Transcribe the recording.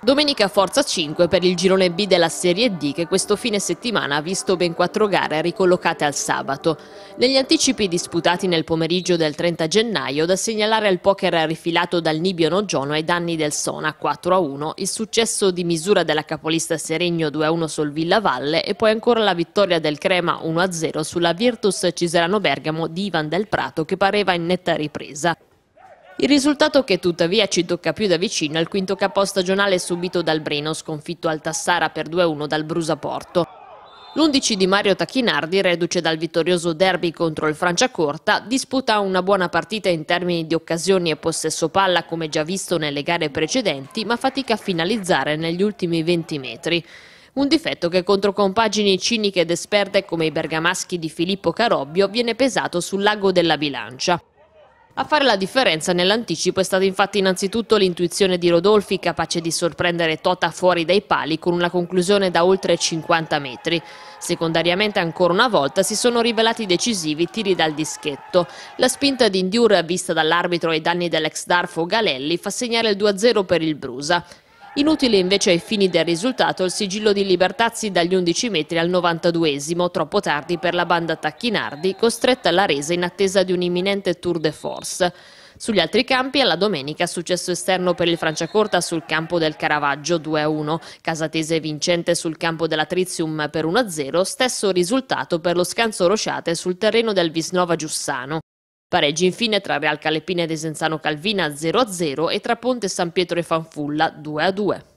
Domenica Forza 5 per il girone B della Serie D che questo fine settimana ha visto ben quattro gare ricollocate al sabato. Negli anticipi disputati nel pomeriggio del 30 gennaio da segnalare al poker rifilato dal Nibio Nogiono ai danni del Sona 4-1, il successo di misura della capolista Seregno 2-1 sul Villa Valle e poi ancora la vittoria del Crema 1-0 sulla Virtus Ciserano Bergamo di Ivan del Prato che pareva in netta ripresa. Il risultato che tuttavia ci tocca più da vicino è il quinto capo stagionale subito dal Breno, sconfitto al Tassara per 2-1 dal Brusaporto. L'11 di Mario Tacchinardi, reduce dal vittorioso derby contro il Franciacorta, disputa una buona partita in termini di occasioni e possesso palla come già visto nelle gare precedenti, ma fatica a finalizzare negli ultimi 20 metri. Un difetto che contro compagini ciniche ed esperte come i bergamaschi di Filippo Carobbio viene pesato sul lago della bilancia. A fare la differenza nell'anticipo è stata infatti innanzitutto l'intuizione di Rodolfi, capace di sorprendere Tota fuori dai pali con una conclusione da oltre 50 metri. Secondariamente ancora una volta si sono rivelati decisivi tiri dal dischetto. La spinta di Indure vista dall'arbitro ai danni dell'ex Darfo Galelli fa segnare il 2-0 per il Brusa. Inutile invece ai fini del risultato il sigillo di Libertazzi dagli 11 metri al 92esimo, troppo tardi per la banda Tacchinardi, costretta alla resa in attesa di un imminente tour de force. Sugli altri campi alla domenica successo esterno per il Franciacorta sul campo del Caravaggio 2-1, Casatese vincente sul campo della Trizium per 1-0, stesso risultato per lo Scanso Rociate sul terreno del Visnova Giussano. Pareggi infine tra Real Calepina e Desenzano Calvina 0-0 e tra Ponte San Pietro e Fanfulla 2-2.